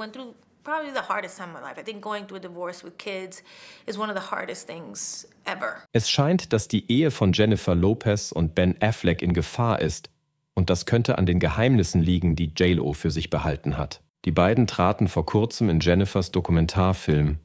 went through probably the hardest time of my life. I think going through a divorce with kids is one of the hardest things ever. Es scheint, dass die Ehe von Jennifer Lopez und Ben Affleck in Gefahr ist. Und das könnte an den Geheimnissen liegen, die JLo für sich behalten hat. Die beiden traten vor kurzem in Jennifers Dokumentarfilm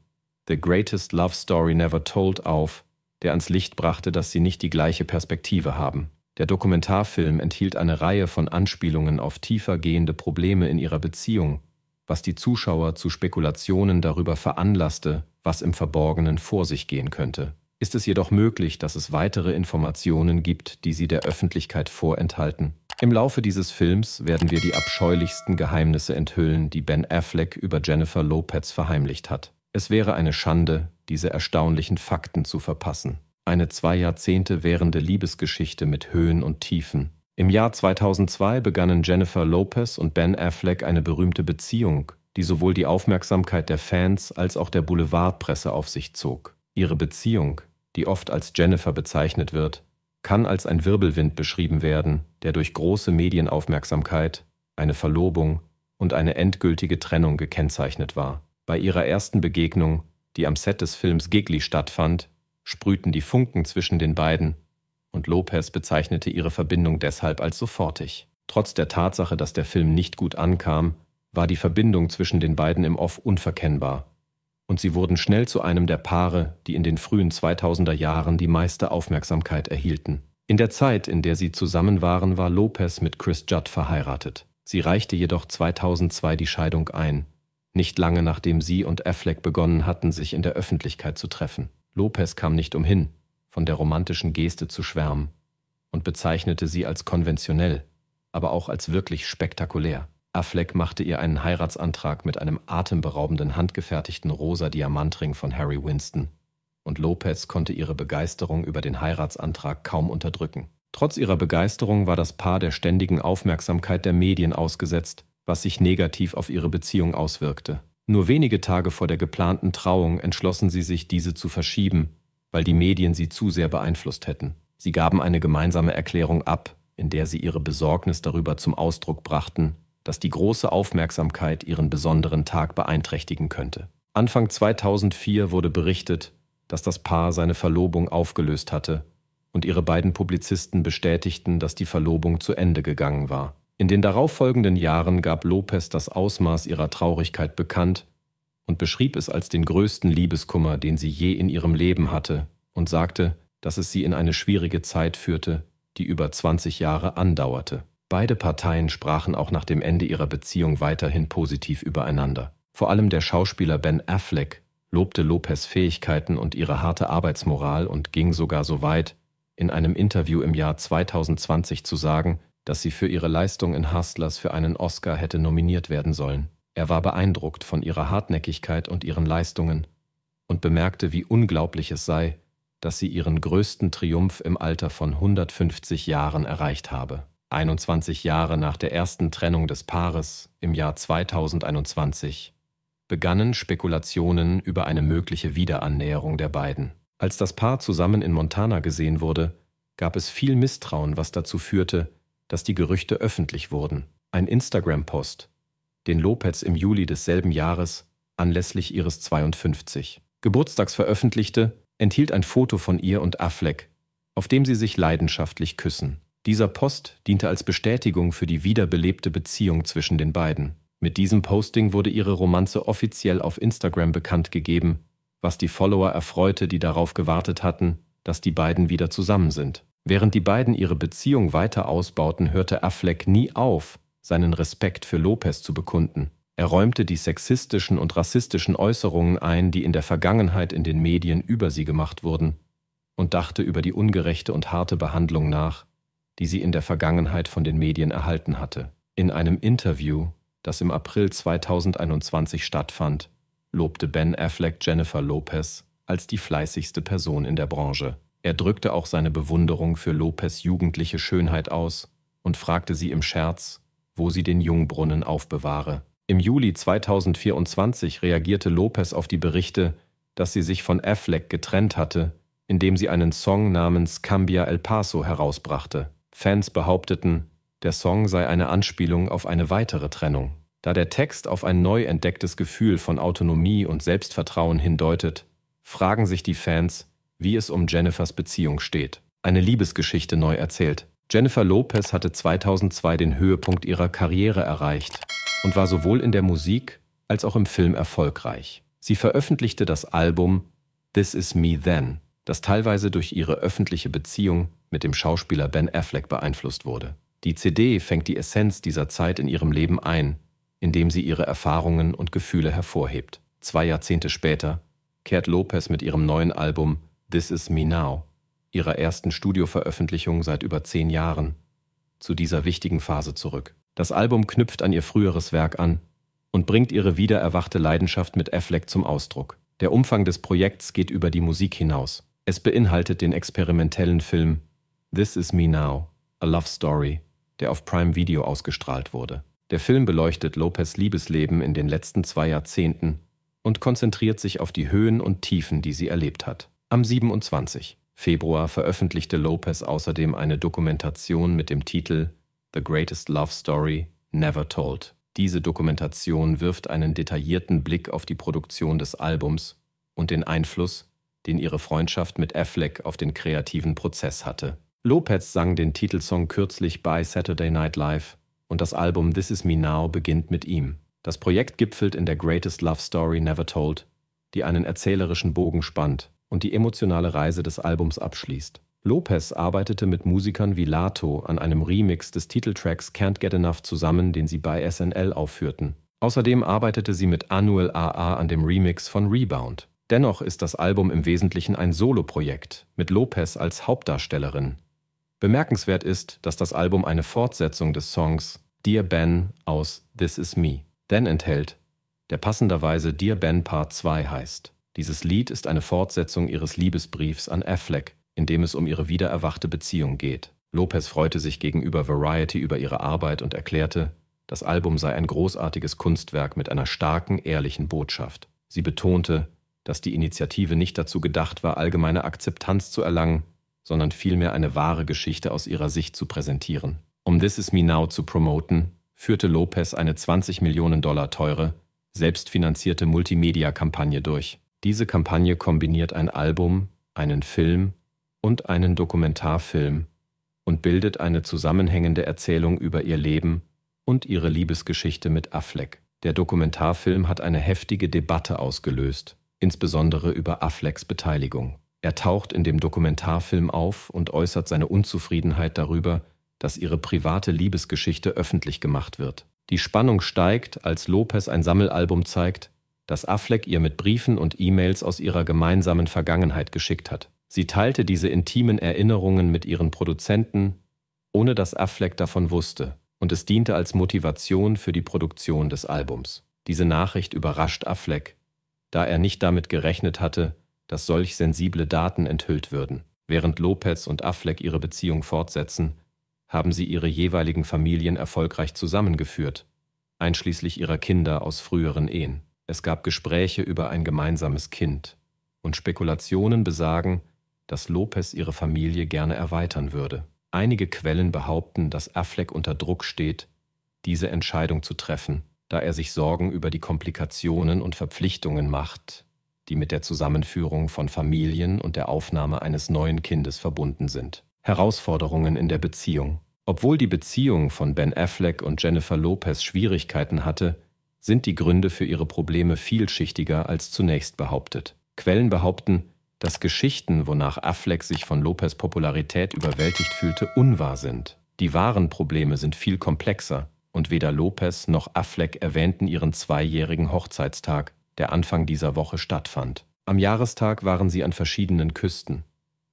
The Greatest Love Story Never Told auf, der ans Licht brachte, dass sie nicht die gleiche Perspektive haben. Der Dokumentarfilm enthielt eine Reihe von Anspielungen auf tiefer gehende Probleme in ihrer Beziehung, was die Zuschauer zu Spekulationen darüber veranlasste, was im Verborgenen vor sich gehen könnte. Ist es jedoch möglich, dass es weitere Informationen gibt, die sie der Öffentlichkeit vorenthalten? Im Laufe dieses Films werden wir die abscheulichsten Geheimnisse enthüllen, die Ben Affleck über Jennifer Lopez verheimlicht hat. Es wäre eine Schande, diese erstaunlichen Fakten zu verpassen. Eine zwei Jahrzehnte währende Liebesgeschichte mit Höhen und Tiefen, im Jahr 2002 begannen Jennifer Lopez und Ben Affleck eine berühmte Beziehung, die sowohl die Aufmerksamkeit der Fans als auch der Boulevardpresse auf sich zog. Ihre Beziehung, die oft als Jennifer bezeichnet wird, kann als ein Wirbelwind beschrieben werden, der durch große Medienaufmerksamkeit, eine Verlobung und eine endgültige Trennung gekennzeichnet war. Bei ihrer ersten Begegnung, die am Set des Films Gigli stattfand, sprühten die Funken zwischen den beiden und Lopez bezeichnete ihre Verbindung deshalb als sofortig. Trotz der Tatsache, dass der Film nicht gut ankam, war die Verbindung zwischen den beiden im Off unverkennbar. Und sie wurden schnell zu einem der Paare, die in den frühen 2000er Jahren die meiste Aufmerksamkeit erhielten. In der Zeit, in der sie zusammen waren, war Lopez mit Chris Judd verheiratet. Sie reichte jedoch 2002 die Scheidung ein, nicht lange nachdem sie und Affleck begonnen hatten, sich in der Öffentlichkeit zu treffen. Lopez kam nicht umhin, von der romantischen Geste zu schwärmen und bezeichnete sie als konventionell, aber auch als wirklich spektakulär. Affleck machte ihr einen Heiratsantrag mit einem atemberaubenden handgefertigten rosa Diamantring von Harry Winston, und Lopez konnte ihre Begeisterung über den Heiratsantrag kaum unterdrücken. Trotz ihrer Begeisterung war das Paar der ständigen Aufmerksamkeit der Medien ausgesetzt, was sich negativ auf ihre Beziehung auswirkte. Nur wenige Tage vor der geplanten Trauung entschlossen sie sich, diese zu verschieben, weil die Medien sie zu sehr beeinflusst hätten. Sie gaben eine gemeinsame Erklärung ab, in der sie ihre Besorgnis darüber zum Ausdruck brachten, dass die große Aufmerksamkeit ihren besonderen Tag beeinträchtigen könnte. Anfang 2004 wurde berichtet, dass das Paar seine Verlobung aufgelöst hatte und ihre beiden Publizisten bestätigten, dass die Verlobung zu Ende gegangen war. In den darauffolgenden Jahren gab Lopez das Ausmaß ihrer Traurigkeit bekannt und beschrieb es als den größten Liebeskummer, den sie je in ihrem Leben hatte, und sagte, dass es sie in eine schwierige Zeit führte, die über 20 Jahre andauerte. Beide Parteien sprachen auch nach dem Ende ihrer Beziehung weiterhin positiv übereinander. Vor allem der Schauspieler Ben Affleck lobte Lopez Fähigkeiten und ihre harte Arbeitsmoral und ging sogar so weit, in einem Interview im Jahr 2020 zu sagen, dass sie für ihre Leistung in Hustlers für einen Oscar hätte nominiert werden sollen. Er war beeindruckt von ihrer Hartnäckigkeit und ihren Leistungen und bemerkte, wie unglaublich es sei, dass sie ihren größten Triumph im Alter von 150 Jahren erreicht habe. 21 Jahre nach der ersten Trennung des Paares im Jahr 2021 begannen Spekulationen über eine mögliche Wiederannäherung der beiden. Als das Paar zusammen in Montana gesehen wurde, gab es viel Misstrauen, was dazu führte, dass die Gerüchte öffentlich wurden. Ein Instagram-Post den Lopez im Juli desselben Jahres anlässlich ihres 52. Geburtstags veröffentlichte, enthielt ein Foto von ihr und Affleck, auf dem sie sich leidenschaftlich küssen. Dieser Post diente als Bestätigung für die wiederbelebte Beziehung zwischen den beiden. Mit diesem Posting wurde ihre Romanze offiziell auf Instagram bekannt gegeben, was die Follower erfreute, die darauf gewartet hatten, dass die beiden wieder zusammen sind. Während die beiden ihre Beziehung weiter ausbauten, hörte Affleck nie auf, seinen Respekt für Lopez zu bekunden. Er räumte die sexistischen und rassistischen Äußerungen ein, die in der Vergangenheit in den Medien über sie gemacht wurden, und dachte über die ungerechte und harte Behandlung nach, die sie in der Vergangenheit von den Medien erhalten hatte. In einem Interview, das im April 2021 stattfand, lobte Ben Affleck Jennifer Lopez als die fleißigste Person in der Branche. Er drückte auch seine Bewunderung für Lopez jugendliche Schönheit aus und fragte sie im Scherz, wo sie den Jungbrunnen aufbewahre. Im Juli 2024 reagierte Lopez auf die Berichte, dass sie sich von Affleck getrennt hatte, indem sie einen Song namens Cambia El Paso herausbrachte. Fans behaupteten, der Song sei eine Anspielung auf eine weitere Trennung. Da der Text auf ein neu entdecktes Gefühl von Autonomie und Selbstvertrauen hindeutet, fragen sich die Fans, wie es um Jennifers Beziehung steht. Eine Liebesgeschichte neu erzählt. Jennifer Lopez hatte 2002 den Höhepunkt ihrer Karriere erreicht und war sowohl in der Musik als auch im Film erfolgreich. Sie veröffentlichte das Album This Is Me Then, das teilweise durch ihre öffentliche Beziehung mit dem Schauspieler Ben Affleck beeinflusst wurde. Die CD fängt die Essenz dieser Zeit in ihrem Leben ein, indem sie ihre Erfahrungen und Gefühle hervorhebt. Zwei Jahrzehnte später kehrt Lopez mit ihrem neuen Album This Is Me Now ihrer ersten Studioveröffentlichung seit über zehn Jahren, zu dieser wichtigen Phase zurück. Das Album knüpft an ihr früheres Werk an und bringt ihre wiedererwachte Leidenschaft mit Affleck zum Ausdruck. Der Umfang des Projekts geht über die Musik hinaus. Es beinhaltet den experimentellen Film This Is Me Now, A Love Story, der auf Prime Video ausgestrahlt wurde. Der Film beleuchtet Lopez Liebesleben in den letzten zwei Jahrzehnten und konzentriert sich auf die Höhen und Tiefen, die sie erlebt hat. Am 27. Februar veröffentlichte Lopez außerdem eine Dokumentation mit dem Titel The Greatest Love Story Never Told. Diese Dokumentation wirft einen detaillierten Blick auf die Produktion des Albums und den Einfluss, den ihre Freundschaft mit Affleck auf den kreativen Prozess hatte. Lopez sang den Titelsong kürzlich bei Saturday Night Live und das Album This Is Me Now beginnt mit ihm. Das Projekt gipfelt in der Greatest Love Story Never Told, die einen erzählerischen Bogen spannt und die emotionale Reise des Albums abschließt. Lopez arbeitete mit Musikern wie Lato an einem Remix des Titeltracks Can't Get Enough zusammen, den sie bei SNL aufführten. Außerdem arbeitete sie mit Annual AA an dem Remix von Rebound. Dennoch ist das Album im Wesentlichen ein Soloprojekt, mit Lopez als Hauptdarstellerin. Bemerkenswert ist, dass das Album eine Fortsetzung des Songs Dear Ben aus This Is Me, Then enthält, der passenderweise Dear Ben Part 2 heißt. Dieses Lied ist eine Fortsetzung ihres Liebesbriefs an Affleck, in dem es um ihre wiedererwachte Beziehung geht. Lopez freute sich gegenüber Variety über ihre Arbeit und erklärte, das Album sei ein großartiges Kunstwerk mit einer starken, ehrlichen Botschaft. Sie betonte, dass die Initiative nicht dazu gedacht war, allgemeine Akzeptanz zu erlangen, sondern vielmehr eine wahre Geschichte aus ihrer Sicht zu präsentieren. Um This Is Me Now zu promoten, führte Lopez eine 20 Millionen Dollar teure, selbstfinanzierte Multimedia-Kampagne durch. Diese Kampagne kombiniert ein Album, einen Film und einen Dokumentarfilm und bildet eine zusammenhängende Erzählung über ihr Leben und ihre Liebesgeschichte mit Affleck. Der Dokumentarfilm hat eine heftige Debatte ausgelöst, insbesondere über Afflecks Beteiligung. Er taucht in dem Dokumentarfilm auf und äußert seine Unzufriedenheit darüber, dass ihre private Liebesgeschichte öffentlich gemacht wird. Die Spannung steigt, als Lopez ein Sammelalbum zeigt, das Affleck ihr mit Briefen und E-Mails aus ihrer gemeinsamen Vergangenheit geschickt hat. Sie teilte diese intimen Erinnerungen mit ihren Produzenten, ohne dass Affleck davon wusste, und es diente als Motivation für die Produktion des Albums. Diese Nachricht überrascht Affleck, da er nicht damit gerechnet hatte, dass solch sensible Daten enthüllt würden. Während Lopez und Affleck ihre Beziehung fortsetzen, haben sie ihre jeweiligen Familien erfolgreich zusammengeführt, einschließlich ihrer Kinder aus früheren Ehen. Es gab Gespräche über ein gemeinsames Kind. Und Spekulationen besagen, dass Lopez ihre Familie gerne erweitern würde. Einige Quellen behaupten, dass Affleck unter Druck steht, diese Entscheidung zu treffen, da er sich Sorgen über die Komplikationen und Verpflichtungen macht, die mit der Zusammenführung von Familien und der Aufnahme eines neuen Kindes verbunden sind. Herausforderungen in der Beziehung. Obwohl die Beziehung von Ben Affleck und Jennifer Lopez Schwierigkeiten hatte, sind die Gründe für ihre Probleme vielschichtiger als zunächst behauptet. Quellen behaupten, dass Geschichten, wonach Affleck sich von Lopez Popularität überwältigt fühlte, unwahr sind. Die wahren Probleme sind viel komplexer und weder Lopez noch Affleck erwähnten ihren zweijährigen Hochzeitstag, der Anfang dieser Woche stattfand. Am Jahrestag waren sie an verschiedenen Küsten.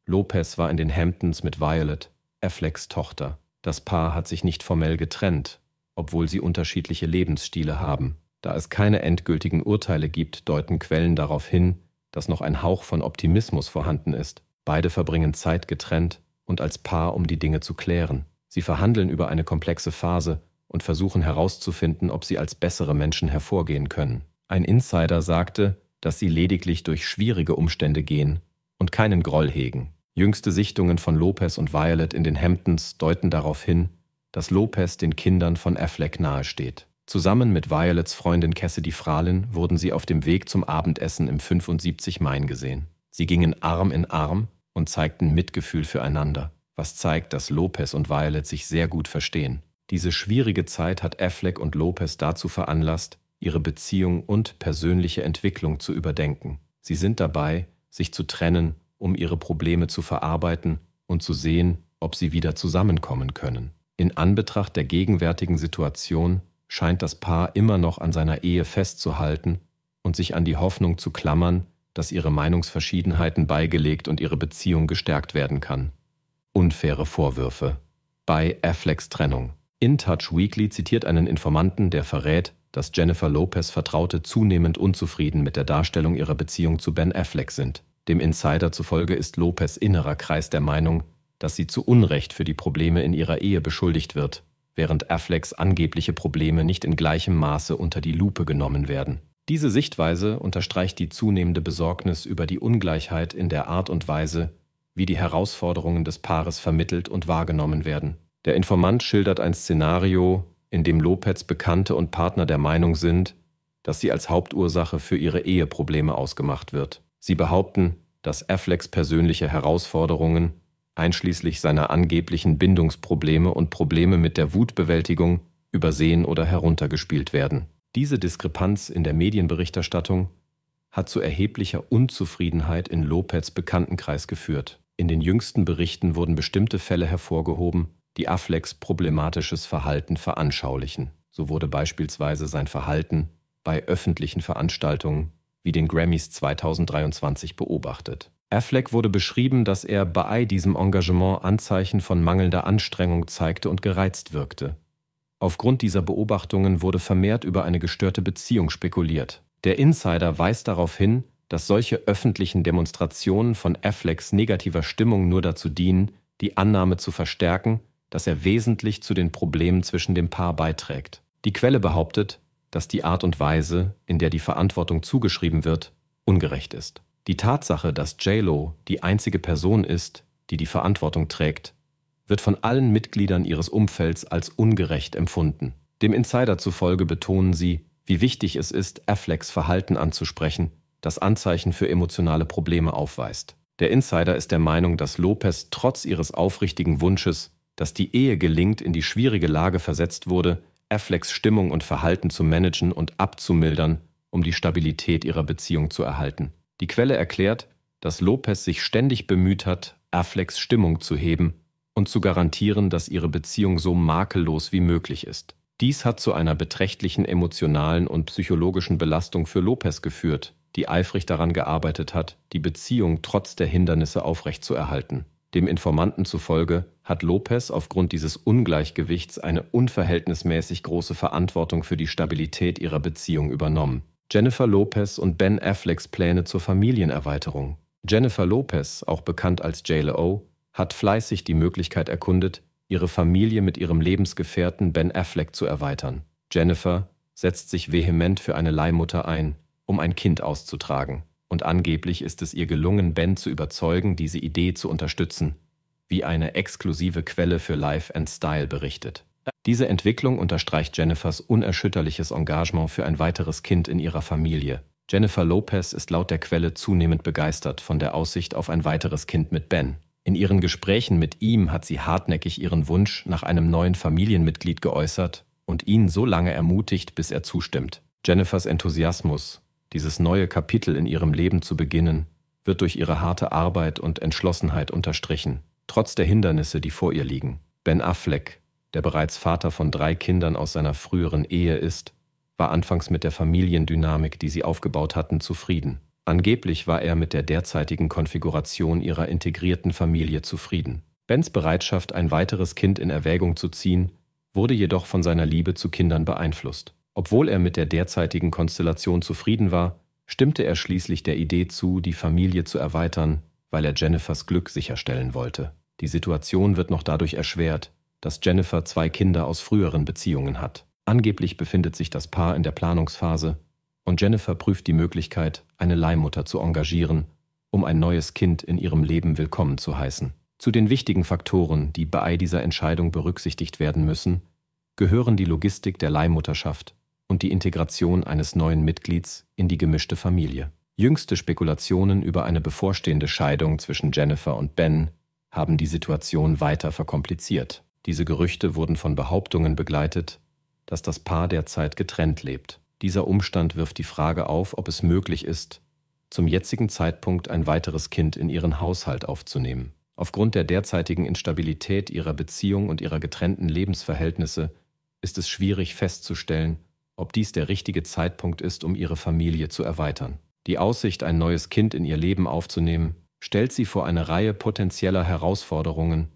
Lopez war in den Hamptons mit Violet, Afflecks Tochter. Das Paar hat sich nicht formell getrennt, obwohl sie unterschiedliche Lebensstile haben. Da es keine endgültigen Urteile gibt, deuten Quellen darauf hin, dass noch ein Hauch von Optimismus vorhanden ist. Beide verbringen Zeit getrennt und als Paar, um die Dinge zu klären. Sie verhandeln über eine komplexe Phase und versuchen herauszufinden, ob sie als bessere Menschen hervorgehen können. Ein Insider sagte, dass sie lediglich durch schwierige Umstände gehen und keinen Groll hegen. Jüngste Sichtungen von Lopez und Violet in den Hamptons deuten darauf hin, dass Lopez den Kindern von Affleck nahesteht. Zusammen mit Violets Freundin Cassidy Fralin wurden sie auf dem Weg zum Abendessen im 75 Main gesehen. Sie gingen Arm in Arm und zeigten Mitgefühl füreinander, was zeigt, dass Lopez und Violet sich sehr gut verstehen. Diese schwierige Zeit hat Affleck und Lopez dazu veranlasst, ihre Beziehung und persönliche Entwicklung zu überdenken. Sie sind dabei, sich zu trennen, um ihre Probleme zu verarbeiten und zu sehen, ob sie wieder zusammenkommen können. In Anbetracht der gegenwärtigen Situation scheint das Paar immer noch an seiner Ehe festzuhalten und sich an die Hoffnung zu klammern, dass ihre Meinungsverschiedenheiten beigelegt und ihre Beziehung gestärkt werden kann. Unfaire Vorwürfe. Bei Afflecks Trennung. In Touch Weekly zitiert einen Informanten, der verrät, dass Jennifer Lopez Vertraute zunehmend unzufrieden mit der Darstellung ihrer Beziehung zu Ben Affleck sind. Dem Insider zufolge ist Lopez innerer Kreis der Meinung, dass sie zu Unrecht für die Probleme in ihrer Ehe beschuldigt wird während Afflecks angebliche Probleme nicht in gleichem Maße unter die Lupe genommen werden. Diese Sichtweise unterstreicht die zunehmende Besorgnis über die Ungleichheit in der Art und Weise, wie die Herausforderungen des Paares vermittelt und wahrgenommen werden. Der Informant schildert ein Szenario, in dem Lopez Bekannte und Partner der Meinung sind, dass sie als Hauptursache für ihre Eheprobleme ausgemacht wird. Sie behaupten, dass Afflecks persönliche Herausforderungen einschließlich seiner angeblichen Bindungsprobleme und Probleme mit der Wutbewältigung, übersehen oder heruntergespielt werden. Diese Diskrepanz in der Medienberichterstattung hat zu erheblicher Unzufriedenheit in Lopez Bekanntenkreis geführt. In den jüngsten Berichten wurden bestimmte Fälle hervorgehoben, die Afflecks problematisches Verhalten veranschaulichen. So wurde beispielsweise sein Verhalten bei öffentlichen Veranstaltungen wie den Grammys 2023 beobachtet. Affleck wurde beschrieben, dass er bei diesem Engagement Anzeichen von mangelnder Anstrengung zeigte und gereizt wirkte. Aufgrund dieser Beobachtungen wurde vermehrt über eine gestörte Beziehung spekuliert. Der Insider weist darauf hin, dass solche öffentlichen Demonstrationen von Afflecks negativer Stimmung nur dazu dienen, die Annahme zu verstärken, dass er wesentlich zu den Problemen zwischen dem Paar beiträgt. Die Quelle behauptet, dass die Art und Weise, in der die Verantwortung zugeschrieben wird, ungerecht ist. Die Tatsache, dass JLo die einzige Person ist, die die Verantwortung trägt, wird von allen Mitgliedern ihres Umfelds als ungerecht empfunden. Dem Insider zufolge betonen sie, wie wichtig es ist, Afflecks Verhalten anzusprechen, das Anzeichen für emotionale Probleme aufweist. Der Insider ist der Meinung, dass Lopez trotz ihres aufrichtigen Wunsches, dass die Ehe gelingt, in die schwierige Lage versetzt wurde, Afflecks Stimmung und Verhalten zu managen und abzumildern, um die Stabilität ihrer Beziehung zu erhalten. Die Quelle erklärt, dass Lopez sich ständig bemüht hat, Afflecks Stimmung zu heben und zu garantieren, dass ihre Beziehung so makellos wie möglich ist. Dies hat zu einer beträchtlichen emotionalen und psychologischen Belastung für Lopez geführt, die eifrig daran gearbeitet hat, die Beziehung trotz der Hindernisse aufrechtzuerhalten. Dem Informanten zufolge hat Lopez aufgrund dieses Ungleichgewichts eine unverhältnismäßig große Verantwortung für die Stabilität ihrer Beziehung übernommen. Jennifer Lopez und Ben Afflecks Pläne zur Familienerweiterung. Jennifer Lopez, auch bekannt als JLO, hat fleißig die Möglichkeit erkundet, ihre Familie mit ihrem Lebensgefährten Ben Affleck zu erweitern. Jennifer setzt sich vehement für eine Leihmutter ein, um ein Kind auszutragen. Und angeblich ist es ihr gelungen, Ben zu überzeugen, diese Idee zu unterstützen, wie eine exklusive Quelle für Life and Style berichtet. Diese Entwicklung unterstreicht Jennifers unerschütterliches Engagement für ein weiteres Kind in ihrer Familie. Jennifer Lopez ist laut der Quelle zunehmend begeistert von der Aussicht auf ein weiteres Kind mit Ben. In ihren Gesprächen mit ihm hat sie hartnäckig ihren Wunsch nach einem neuen Familienmitglied geäußert und ihn so lange ermutigt, bis er zustimmt. Jennifers Enthusiasmus, dieses neue Kapitel in ihrem Leben zu beginnen, wird durch ihre harte Arbeit und Entschlossenheit unterstrichen, trotz der Hindernisse, die vor ihr liegen. Ben Affleck, der bereits Vater von drei Kindern aus seiner früheren Ehe ist, war anfangs mit der Familiendynamik, die sie aufgebaut hatten, zufrieden. Angeblich war er mit der derzeitigen Konfiguration ihrer integrierten Familie zufrieden. Bens Bereitschaft, ein weiteres Kind in Erwägung zu ziehen, wurde jedoch von seiner Liebe zu Kindern beeinflusst. Obwohl er mit der derzeitigen Konstellation zufrieden war, stimmte er schließlich der Idee zu, die Familie zu erweitern, weil er Jennifers Glück sicherstellen wollte. Die Situation wird noch dadurch erschwert, dass Jennifer zwei Kinder aus früheren Beziehungen hat. Angeblich befindet sich das Paar in der Planungsphase und Jennifer prüft die Möglichkeit, eine Leihmutter zu engagieren, um ein neues Kind in ihrem Leben willkommen zu heißen. Zu den wichtigen Faktoren, die bei dieser Entscheidung berücksichtigt werden müssen, gehören die Logistik der Leihmutterschaft und die Integration eines neuen Mitglieds in die gemischte Familie. Jüngste Spekulationen über eine bevorstehende Scheidung zwischen Jennifer und Ben haben die Situation weiter verkompliziert. Diese Gerüchte wurden von Behauptungen begleitet, dass das Paar derzeit getrennt lebt. Dieser Umstand wirft die Frage auf, ob es möglich ist, zum jetzigen Zeitpunkt ein weiteres Kind in ihren Haushalt aufzunehmen. Aufgrund der derzeitigen Instabilität ihrer Beziehung und ihrer getrennten Lebensverhältnisse ist es schwierig festzustellen, ob dies der richtige Zeitpunkt ist, um ihre Familie zu erweitern. Die Aussicht, ein neues Kind in ihr Leben aufzunehmen, stellt sie vor eine Reihe potenzieller Herausforderungen,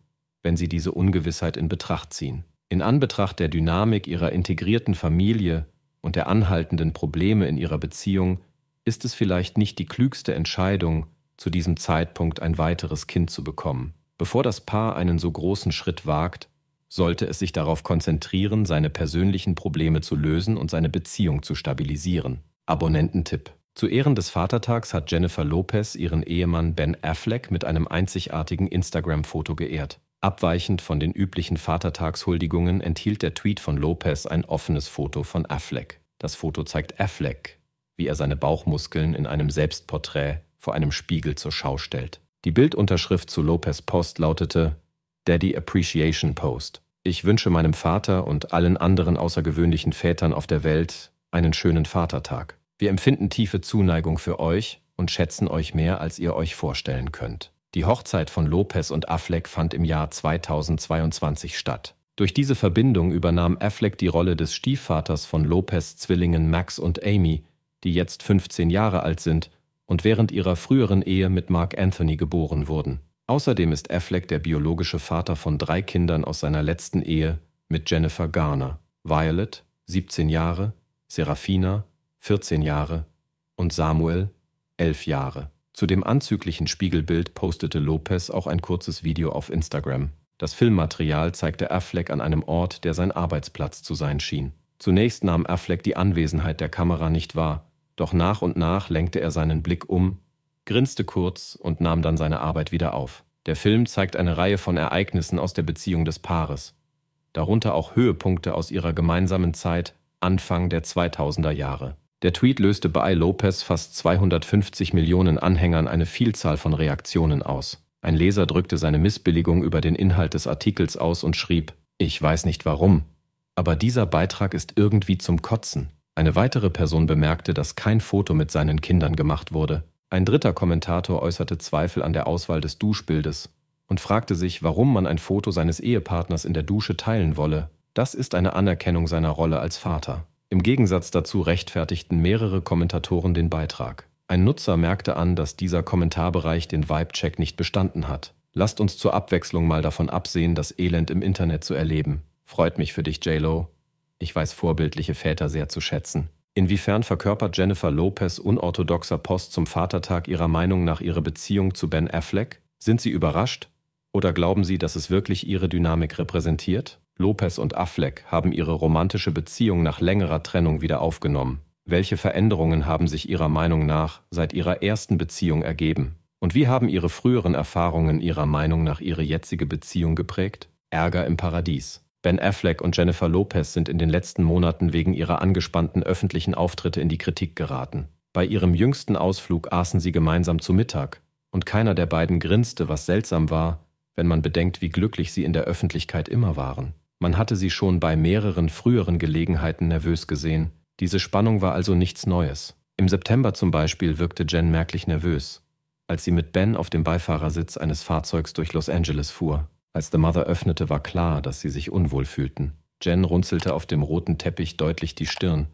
wenn sie diese Ungewissheit in Betracht ziehen. In Anbetracht der Dynamik ihrer integrierten Familie und der anhaltenden Probleme in ihrer Beziehung ist es vielleicht nicht die klügste Entscheidung, zu diesem Zeitpunkt ein weiteres Kind zu bekommen. Bevor das Paar einen so großen Schritt wagt, sollte es sich darauf konzentrieren, seine persönlichen Probleme zu lösen und seine Beziehung zu stabilisieren. Abonnententipp. Zu Ehren des Vatertags hat Jennifer Lopez ihren Ehemann Ben Affleck mit einem einzigartigen Instagram-Foto geehrt. Abweichend von den üblichen Vatertagshuldigungen enthielt der Tweet von Lopez ein offenes Foto von Affleck. Das Foto zeigt Affleck, wie er seine Bauchmuskeln in einem Selbstporträt vor einem Spiegel zur Schau stellt. Die Bildunterschrift zu Lopez Post lautete Daddy Appreciation Post. Ich wünsche meinem Vater und allen anderen außergewöhnlichen Vätern auf der Welt einen schönen Vatertag. Wir empfinden tiefe Zuneigung für euch und schätzen euch mehr, als ihr euch vorstellen könnt. Die Hochzeit von Lopez und Affleck fand im Jahr 2022 statt. Durch diese Verbindung übernahm Affleck die Rolle des Stiefvaters von Lopez Zwillingen Max und Amy, die jetzt 15 Jahre alt sind und während ihrer früheren Ehe mit Mark Anthony geboren wurden. Außerdem ist Affleck der biologische Vater von drei Kindern aus seiner letzten Ehe mit Jennifer Garner, Violet, 17 Jahre, Serafina, 14 Jahre und Samuel, 11 Jahre. Zu dem anzüglichen Spiegelbild postete Lopez auch ein kurzes Video auf Instagram. Das Filmmaterial zeigte Affleck an einem Ort, der sein Arbeitsplatz zu sein schien. Zunächst nahm Affleck die Anwesenheit der Kamera nicht wahr, doch nach und nach lenkte er seinen Blick um, grinste kurz und nahm dann seine Arbeit wieder auf. Der Film zeigt eine Reihe von Ereignissen aus der Beziehung des Paares, darunter auch Höhepunkte aus ihrer gemeinsamen Zeit Anfang der 2000er Jahre. Der Tweet löste bei Lopez fast 250 Millionen Anhängern eine Vielzahl von Reaktionen aus. Ein Leser drückte seine Missbilligung über den Inhalt des Artikels aus und schrieb, ich weiß nicht warum, aber dieser Beitrag ist irgendwie zum Kotzen. Eine weitere Person bemerkte, dass kein Foto mit seinen Kindern gemacht wurde. Ein dritter Kommentator äußerte Zweifel an der Auswahl des Duschbildes und fragte sich, warum man ein Foto seines Ehepartners in der Dusche teilen wolle. Das ist eine Anerkennung seiner Rolle als Vater. Im Gegensatz dazu rechtfertigten mehrere Kommentatoren den Beitrag. Ein Nutzer merkte an, dass dieser Kommentarbereich den Vibe-Check nicht bestanden hat. Lasst uns zur Abwechslung mal davon absehen, das Elend im Internet zu erleben. Freut mich für dich, JLo. Ich weiß vorbildliche Väter sehr zu schätzen. Inwiefern verkörpert Jennifer Lopez unorthodoxer Post zum Vatertag ihrer Meinung nach ihre Beziehung zu Ben Affleck? Sind Sie überrascht? Oder glauben Sie, dass es wirklich ihre Dynamik repräsentiert? Lopez und Affleck haben ihre romantische Beziehung nach längerer Trennung wieder aufgenommen. Welche Veränderungen haben sich Ihrer Meinung nach seit Ihrer ersten Beziehung ergeben? Und wie haben Ihre früheren Erfahrungen Ihrer Meinung nach Ihre jetzige Beziehung geprägt? Ärger im Paradies. Ben Affleck und Jennifer Lopez sind in den letzten Monaten wegen ihrer angespannten öffentlichen Auftritte in die Kritik geraten. Bei ihrem jüngsten Ausflug aßen sie gemeinsam zu Mittag und keiner der beiden grinste, was seltsam war, wenn man bedenkt, wie glücklich sie in der Öffentlichkeit immer waren. Man hatte sie schon bei mehreren früheren Gelegenheiten nervös gesehen. Diese Spannung war also nichts Neues. Im September zum Beispiel wirkte Jen merklich nervös, als sie mit Ben auf dem Beifahrersitz eines Fahrzeugs durch Los Angeles fuhr. Als The Mother öffnete, war klar, dass sie sich unwohl fühlten. Jen runzelte auf dem roten Teppich deutlich die Stirn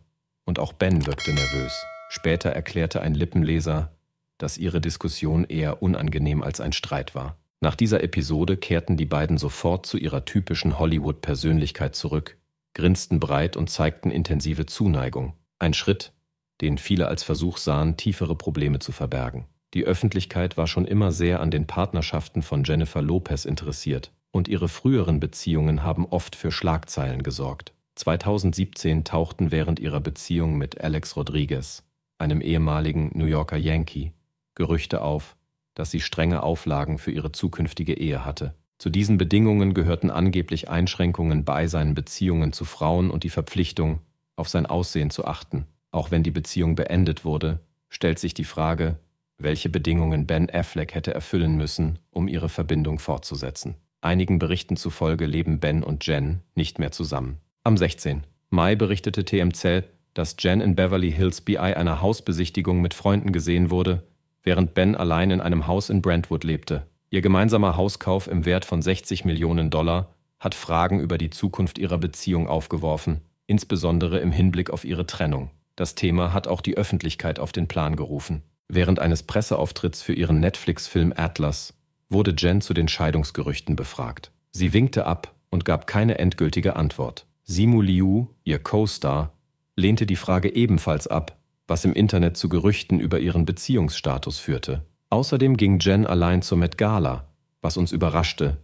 und auch Ben wirkte nervös. Später erklärte ein Lippenleser, dass ihre Diskussion eher unangenehm als ein Streit war. Nach dieser Episode kehrten die beiden sofort zu ihrer typischen Hollywood-Persönlichkeit zurück, grinsten breit und zeigten intensive Zuneigung. Ein Schritt, den viele als Versuch sahen, tiefere Probleme zu verbergen. Die Öffentlichkeit war schon immer sehr an den Partnerschaften von Jennifer Lopez interessiert und ihre früheren Beziehungen haben oft für Schlagzeilen gesorgt. 2017 tauchten während ihrer Beziehung mit Alex Rodriguez, einem ehemaligen New Yorker Yankee, Gerüchte auf, dass sie strenge Auflagen für ihre zukünftige Ehe hatte. Zu diesen Bedingungen gehörten angeblich Einschränkungen bei seinen Beziehungen zu Frauen und die Verpflichtung, auf sein Aussehen zu achten. Auch wenn die Beziehung beendet wurde, stellt sich die Frage, welche Bedingungen Ben Affleck hätte erfüllen müssen, um ihre Verbindung fortzusetzen. Einigen Berichten zufolge leben Ben und Jen nicht mehr zusammen. Am 16. Mai berichtete TMZ, dass Jen in Beverly Hills BI einer Hausbesichtigung mit Freunden gesehen wurde während Ben allein in einem Haus in Brentwood lebte. Ihr gemeinsamer Hauskauf im Wert von 60 Millionen Dollar hat Fragen über die Zukunft ihrer Beziehung aufgeworfen, insbesondere im Hinblick auf ihre Trennung. Das Thema hat auch die Öffentlichkeit auf den Plan gerufen. Während eines Presseauftritts für ihren Netflix-Film Atlas wurde Jen zu den Scheidungsgerüchten befragt. Sie winkte ab und gab keine endgültige Antwort. Simu Liu, ihr Co-Star, lehnte die Frage ebenfalls ab was im Internet zu Gerüchten über ihren Beziehungsstatus führte. Außerdem ging Jen allein zur Met Gala, was uns überraschte,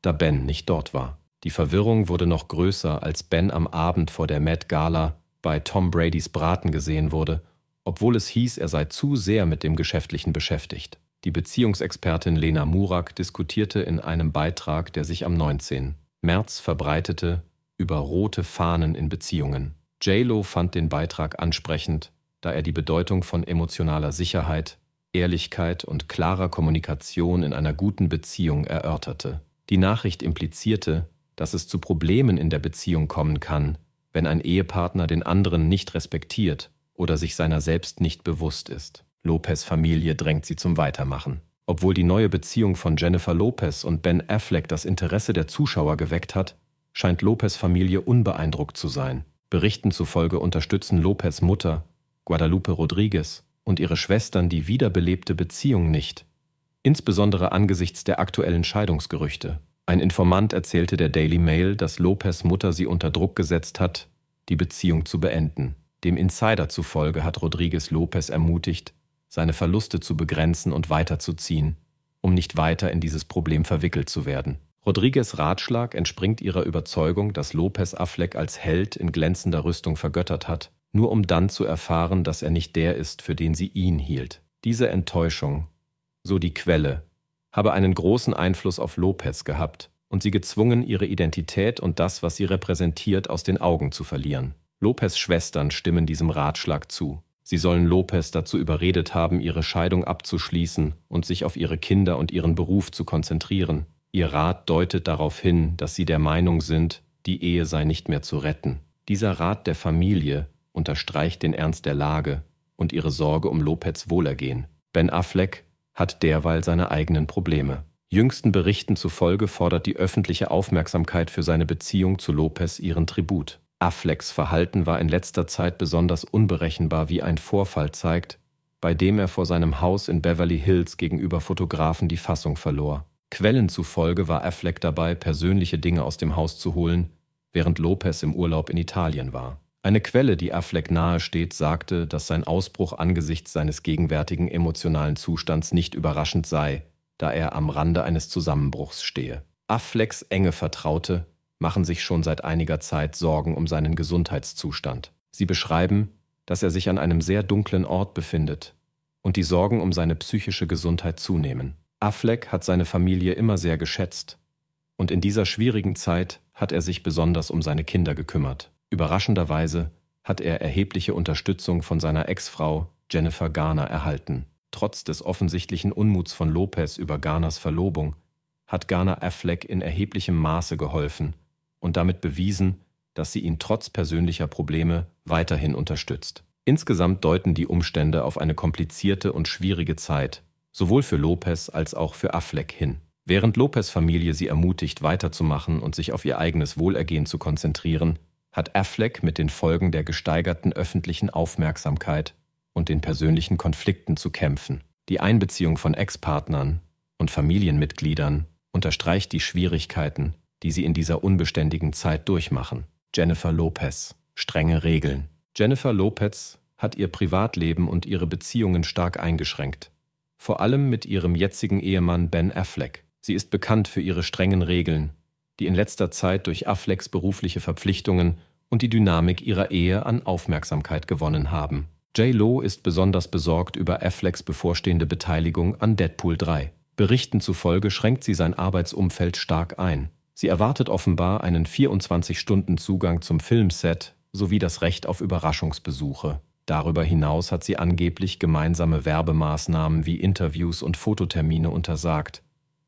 da Ben nicht dort war. Die Verwirrung wurde noch größer, als Ben am Abend vor der Met Gala bei Tom Bradys Braten gesehen wurde, obwohl es hieß, er sei zu sehr mit dem Geschäftlichen beschäftigt. Die Beziehungsexpertin Lena Murak diskutierte in einem Beitrag, der sich am 19. März verbreitete, über rote Fahnen in Beziehungen. JLo fand den Beitrag ansprechend da er die Bedeutung von emotionaler Sicherheit, Ehrlichkeit und klarer Kommunikation in einer guten Beziehung erörterte. Die Nachricht implizierte, dass es zu Problemen in der Beziehung kommen kann, wenn ein Ehepartner den anderen nicht respektiert oder sich seiner selbst nicht bewusst ist. Lopez Familie drängt sie zum Weitermachen. Obwohl die neue Beziehung von Jennifer Lopez und Ben Affleck das Interesse der Zuschauer geweckt hat, scheint Lopez Familie unbeeindruckt zu sein. Berichten zufolge unterstützen Lopez Mutter Guadalupe Rodriguez und ihre Schwestern die wiederbelebte Beziehung nicht, insbesondere angesichts der aktuellen Scheidungsgerüchte. Ein Informant erzählte der Daily Mail, dass Lopez Mutter sie unter Druck gesetzt hat, die Beziehung zu beenden. Dem Insider zufolge hat Rodriguez Lopez ermutigt, seine Verluste zu begrenzen und weiterzuziehen, um nicht weiter in dieses Problem verwickelt zu werden. Rodriguez Ratschlag entspringt ihrer Überzeugung, dass Lopez Affleck als Held in glänzender Rüstung vergöttert hat nur um dann zu erfahren, dass er nicht der ist, für den sie ihn hielt. Diese Enttäuschung, so die Quelle, habe einen großen Einfluss auf Lopez gehabt und sie gezwungen, ihre Identität und das, was sie repräsentiert, aus den Augen zu verlieren. Lopez Schwestern stimmen diesem Ratschlag zu. Sie sollen Lopez dazu überredet haben, ihre Scheidung abzuschließen und sich auf ihre Kinder und ihren Beruf zu konzentrieren. Ihr Rat deutet darauf hin, dass sie der Meinung sind, die Ehe sei nicht mehr zu retten. Dieser Rat der Familie, unterstreicht den Ernst der Lage und ihre Sorge um Lopez Wohlergehen. Ben Affleck hat derweil seine eigenen Probleme. Jüngsten Berichten zufolge fordert die öffentliche Aufmerksamkeit für seine Beziehung zu Lopez ihren Tribut. Afflecks Verhalten war in letzter Zeit besonders unberechenbar, wie ein Vorfall zeigt, bei dem er vor seinem Haus in Beverly Hills gegenüber Fotografen die Fassung verlor. Quellen zufolge war Affleck dabei, persönliche Dinge aus dem Haus zu holen, während Lopez im Urlaub in Italien war. Eine Quelle, die Affleck nahesteht, sagte, dass sein Ausbruch angesichts seines gegenwärtigen emotionalen Zustands nicht überraschend sei, da er am Rande eines Zusammenbruchs stehe. Afflecks enge Vertraute machen sich schon seit einiger Zeit Sorgen um seinen Gesundheitszustand. Sie beschreiben, dass er sich an einem sehr dunklen Ort befindet und die Sorgen um seine psychische Gesundheit zunehmen. Affleck hat seine Familie immer sehr geschätzt und in dieser schwierigen Zeit hat er sich besonders um seine Kinder gekümmert. Überraschenderweise hat er erhebliche Unterstützung von seiner Ex-Frau Jennifer Garner erhalten. Trotz des offensichtlichen Unmuts von Lopez über Garners Verlobung hat Garner Affleck in erheblichem Maße geholfen und damit bewiesen, dass sie ihn trotz persönlicher Probleme weiterhin unterstützt. Insgesamt deuten die Umstände auf eine komplizierte und schwierige Zeit, sowohl für Lopez als auch für Affleck hin. Während Lopez Familie sie ermutigt, weiterzumachen und sich auf ihr eigenes Wohlergehen zu konzentrieren, hat Affleck mit den Folgen der gesteigerten öffentlichen Aufmerksamkeit und den persönlichen Konflikten zu kämpfen. Die Einbeziehung von Ex-Partnern und Familienmitgliedern unterstreicht die Schwierigkeiten, die sie in dieser unbeständigen Zeit durchmachen. Jennifer Lopez. Strenge Regeln. Jennifer Lopez hat ihr Privatleben und ihre Beziehungen stark eingeschränkt. Vor allem mit ihrem jetzigen Ehemann Ben Affleck. Sie ist bekannt für ihre strengen Regeln die in letzter Zeit durch Afflecks berufliche Verpflichtungen und die Dynamik ihrer Ehe an Aufmerksamkeit gewonnen haben. J. Lo ist besonders besorgt über Afflecks bevorstehende Beteiligung an Deadpool 3. Berichten zufolge schränkt sie sein Arbeitsumfeld stark ein. Sie erwartet offenbar einen 24-Stunden-Zugang zum Filmset sowie das Recht auf Überraschungsbesuche. Darüber hinaus hat sie angeblich gemeinsame Werbemaßnahmen wie Interviews und Fototermine untersagt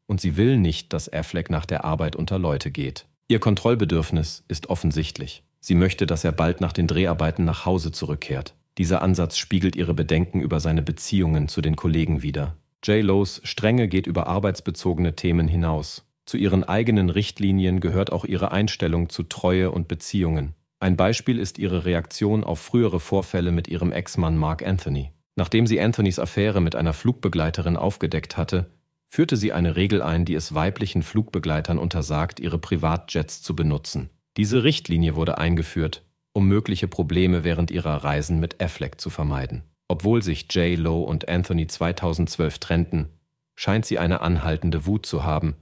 und sie will nicht, dass Affleck nach der Arbeit unter Leute geht. Ihr Kontrollbedürfnis ist offensichtlich. Sie möchte, dass er bald nach den Dreharbeiten nach Hause zurückkehrt. Dieser Ansatz spiegelt ihre Bedenken über seine Beziehungen zu den Kollegen wider. J. Lowe's Strenge geht über arbeitsbezogene Themen hinaus. Zu ihren eigenen Richtlinien gehört auch ihre Einstellung zu Treue und Beziehungen. Ein Beispiel ist ihre Reaktion auf frühere Vorfälle mit ihrem Ex-Mann Mark Anthony. Nachdem sie Anthonys Affäre mit einer Flugbegleiterin aufgedeckt hatte, führte sie eine Regel ein, die es weiblichen Flugbegleitern untersagt, ihre Privatjets zu benutzen. Diese Richtlinie wurde eingeführt, um mögliche Probleme während ihrer Reisen mit Affleck zu vermeiden. Obwohl sich Jay, Lowe und Anthony 2012 trennten, scheint sie eine anhaltende Wut zu haben,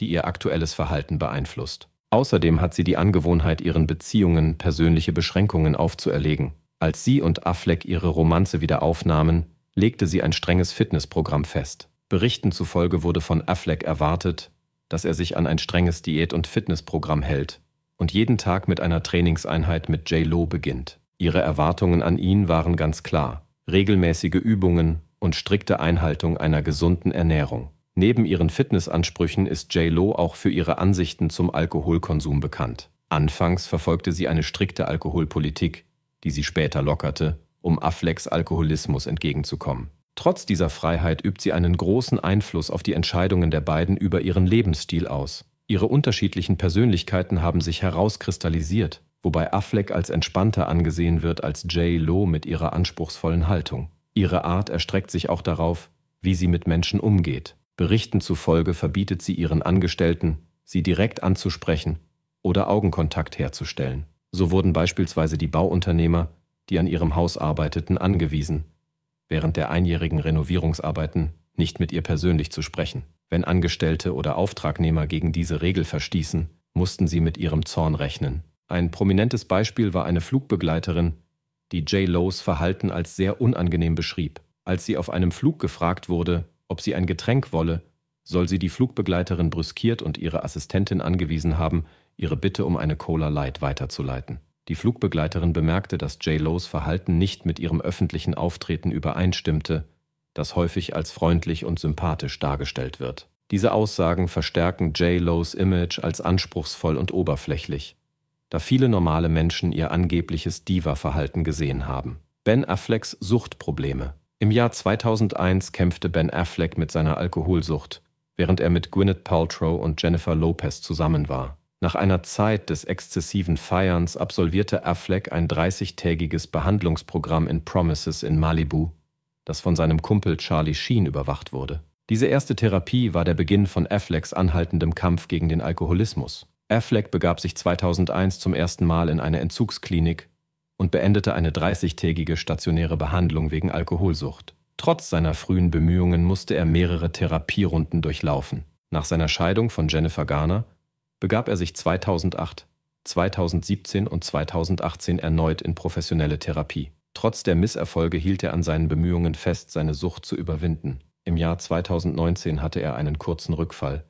die ihr aktuelles Verhalten beeinflusst. Außerdem hat sie die Angewohnheit, ihren Beziehungen persönliche Beschränkungen aufzuerlegen. Als sie und Affleck ihre Romanze wieder aufnahmen, legte sie ein strenges Fitnessprogramm fest. Berichten zufolge wurde von Affleck erwartet, dass er sich an ein strenges Diät- und Fitnessprogramm hält und jeden Tag mit einer Trainingseinheit mit J-Lo beginnt. Ihre Erwartungen an ihn waren ganz klar: regelmäßige Übungen und strikte Einhaltung einer gesunden Ernährung. Neben ihren Fitnessansprüchen ist J-Lo auch für ihre Ansichten zum Alkoholkonsum bekannt. Anfangs verfolgte sie eine strikte Alkoholpolitik, die sie später lockerte, um Afflecks Alkoholismus entgegenzukommen. Trotz dieser Freiheit übt sie einen großen Einfluss auf die Entscheidungen der beiden über ihren Lebensstil aus. Ihre unterschiedlichen Persönlichkeiten haben sich herauskristallisiert, wobei Affleck als entspannter angesehen wird als Jay Lo mit ihrer anspruchsvollen Haltung. Ihre Art erstreckt sich auch darauf, wie sie mit Menschen umgeht. Berichten zufolge verbietet sie ihren Angestellten, sie direkt anzusprechen oder Augenkontakt herzustellen. So wurden beispielsweise die Bauunternehmer, die an ihrem Haus arbeiteten, angewiesen, während der einjährigen Renovierungsarbeiten nicht mit ihr persönlich zu sprechen. Wenn Angestellte oder Auftragnehmer gegen diese Regel verstießen, mussten sie mit ihrem Zorn rechnen. Ein prominentes Beispiel war eine Flugbegleiterin, die Jay Lowe's Verhalten als sehr unangenehm beschrieb. Als sie auf einem Flug gefragt wurde, ob sie ein Getränk wolle, soll sie die Flugbegleiterin brüskiert und ihre Assistentin angewiesen haben, ihre Bitte um eine Cola Light weiterzuleiten. Die Flugbegleiterin bemerkte, dass J. Lows Verhalten nicht mit ihrem öffentlichen Auftreten übereinstimmte, das häufig als freundlich und sympathisch dargestellt wird. Diese Aussagen verstärken J. Lows Image als anspruchsvoll und oberflächlich, da viele normale Menschen ihr angebliches Diva-Verhalten gesehen haben. Ben Afflecks Suchtprobleme. Im Jahr 2001 kämpfte Ben Affleck mit seiner Alkoholsucht, während er mit Gwyneth Paltrow und Jennifer Lopez zusammen war. Nach einer Zeit des exzessiven Feierns absolvierte Affleck ein 30-tägiges Behandlungsprogramm in Promises in Malibu, das von seinem Kumpel Charlie Sheen überwacht wurde. Diese erste Therapie war der Beginn von Afflecks anhaltendem Kampf gegen den Alkoholismus. Affleck begab sich 2001 zum ersten Mal in eine Entzugsklinik und beendete eine 30-tägige stationäre Behandlung wegen Alkoholsucht. Trotz seiner frühen Bemühungen musste er mehrere Therapierunden durchlaufen. Nach seiner Scheidung von Jennifer Garner begab er sich 2008, 2017 und 2018 erneut in professionelle Therapie. Trotz der Misserfolge hielt er an seinen Bemühungen fest, seine Sucht zu überwinden. Im Jahr 2019 hatte er einen kurzen Rückfall,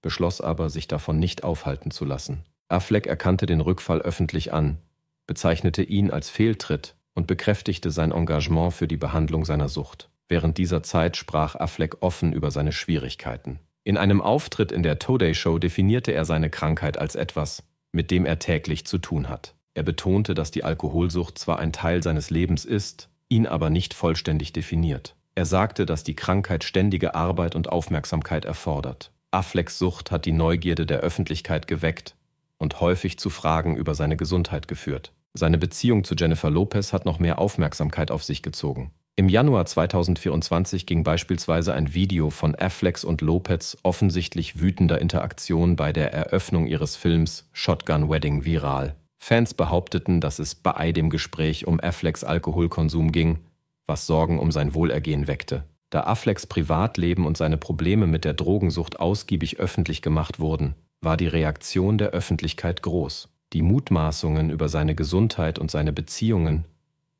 beschloss aber, sich davon nicht aufhalten zu lassen. Affleck erkannte den Rückfall öffentlich an, bezeichnete ihn als Fehltritt und bekräftigte sein Engagement für die Behandlung seiner Sucht. Während dieser Zeit sprach Affleck offen über seine Schwierigkeiten. In einem Auftritt in der Today Show definierte er seine Krankheit als etwas, mit dem er täglich zu tun hat. Er betonte, dass die Alkoholsucht zwar ein Teil seines Lebens ist, ihn aber nicht vollständig definiert. Er sagte, dass die Krankheit ständige Arbeit und Aufmerksamkeit erfordert. Afflecks Sucht hat die Neugierde der Öffentlichkeit geweckt und häufig zu Fragen über seine Gesundheit geführt. Seine Beziehung zu Jennifer Lopez hat noch mehr Aufmerksamkeit auf sich gezogen. Im Januar 2024 ging beispielsweise ein Video von Afflecks und Lopez offensichtlich wütender Interaktion bei der Eröffnung ihres Films Shotgun Wedding viral. Fans behaupteten, dass es bei dem Gespräch um Afflecks Alkoholkonsum ging, was Sorgen um sein Wohlergehen weckte. Da Afflecks Privatleben und seine Probleme mit der Drogensucht ausgiebig öffentlich gemacht wurden, war die Reaktion der Öffentlichkeit groß. Die Mutmaßungen über seine Gesundheit und seine Beziehungen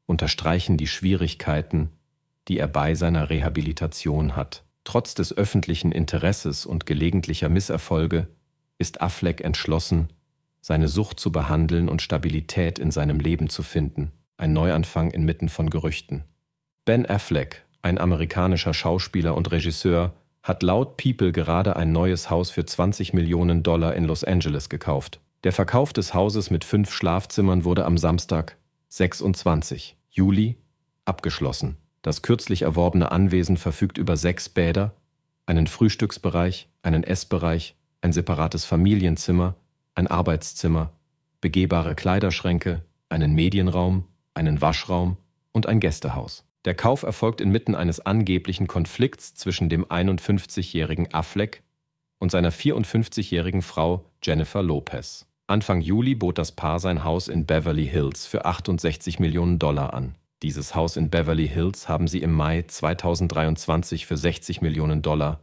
unterstreichen die Schwierigkeiten, die er bei seiner Rehabilitation hat. Trotz des öffentlichen Interesses und gelegentlicher Misserfolge ist Affleck entschlossen, seine Sucht zu behandeln und Stabilität in seinem Leben zu finden. Ein Neuanfang inmitten von Gerüchten. Ben Affleck, ein amerikanischer Schauspieler und Regisseur, hat laut People gerade ein neues Haus für 20 Millionen Dollar in Los Angeles gekauft. Der Verkauf des Hauses mit fünf Schlafzimmern wurde am Samstag 26. Juli abgeschlossen. Das kürzlich erworbene Anwesen verfügt über sechs Bäder, einen Frühstücksbereich, einen Essbereich, ein separates Familienzimmer, ein Arbeitszimmer, begehbare Kleiderschränke, einen Medienraum, einen Waschraum und ein Gästehaus. Der Kauf erfolgt inmitten eines angeblichen Konflikts zwischen dem 51-jährigen Affleck und seiner 54-jährigen Frau Jennifer Lopez. Anfang Juli bot das Paar sein Haus in Beverly Hills für 68 Millionen Dollar an. Dieses Haus in Beverly Hills haben sie im Mai 2023 für 60 Millionen Dollar,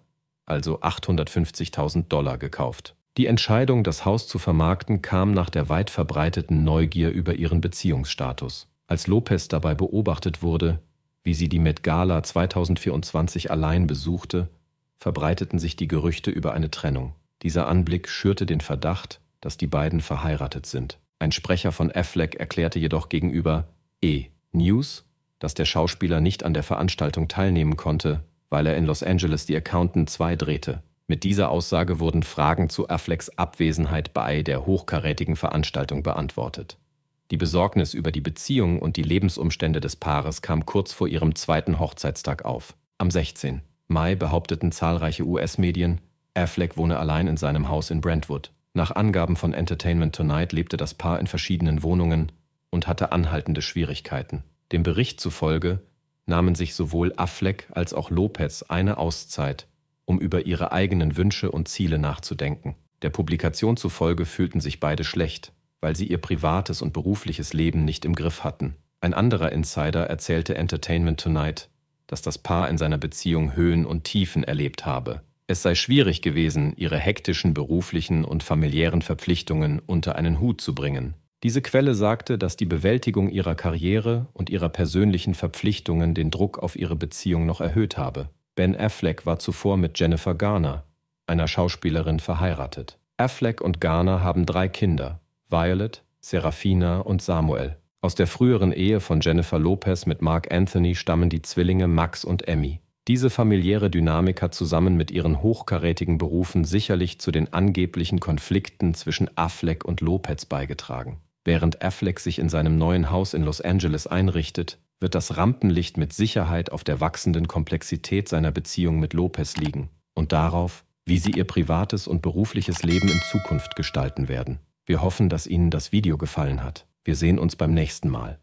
also 850.000 Dollar, gekauft. Die Entscheidung, das Haus zu vermarkten, kam nach der weit verbreiteten Neugier über ihren Beziehungsstatus. Als Lopez dabei beobachtet wurde, wie sie die Met Gala 2024 allein besuchte, verbreiteten sich die Gerüchte über eine Trennung. Dieser Anblick schürte den Verdacht, dass die beiden verheiratet sind. Ein Sprecher von Affleck erklärte jedoch gegenüber E! News, dass der Schauspieler nicht an der Veranstaltung teilnehmen konnte, weil er in Los Angeles die Accountant 2 drehte. Mit dieser Aussage wurden Fragen zu Afflecks Abwesenheit bei der hochkarätigen Veranstaltung beantwortet. Die Besorgnis über die Beziehung und die Lebensumstände des Paares kam kurz vor ihrem zweiten Hochzeitstag auf. Am 16. Mai behaupteten zahlreiche US-Medien, Affleck wohne allein in seinem Haus in Brentwood. Nach Angaben von Entertainment Tonight lebte das Paar in verschiedenen Wohnungen und hatte anhaltende Schwierigkeiten. Dem Bericht zufolge nahmen sich sowohl Affleck als auch Lopez eine Auszeit, um über ihre eigenen Wünsche und Ziele nachzudenken. Der Publikation zufolge fühlten sich beide schlecht, weil sie ihr privates und berufliches Leben nicht im Griff hatten. Ein anderer Insider erzählte Entertainment Tonight, dass das Paar in seiner Beziehung Höhen und Tiefen erlebt habe. Es sei schwierig gewesen, ihre hektischen beruflichen und familiären Verpflichtungen unter einen Hut zu bringen. Diese Quelle sagte, dass die Bewältigung ihrer Karriere und ihrer persönlichen Verpflichtungen den Druck auf ihre Beziehung noch erhöht habe. Ben Affleck war zuvor mit Jennifer Garner, einer Schauspielerin, verheiratet. Affleck und Garner haben drei Kinder, Violet, Serafina und Samuel. Aus der früheren Ehe von Jennifer Lopez mit Mark Anthony stammen die Zwillinge Max und Emmy. Diese familiäre Dynamik hat zusammen mit ihren hochkarätigen Berufen sicherlich zu den angeblichen Konflikten zwischen Affleck und Lopez beigetragen. Während Affleck sich in seinem neuen Haus in Los Angeles einrichtet, wird das Rampenlicht mit Sicherheit auf der wachsenden Komplexität seiner Beziehung mit Lopez liegen und darauf, wie sie ihr privates und berufliches Leben in Zukunft gestalten werden. Wir hoffen, dass Ihnen das Video gefallen hat. Wir sehen uns beim nächsten Mal.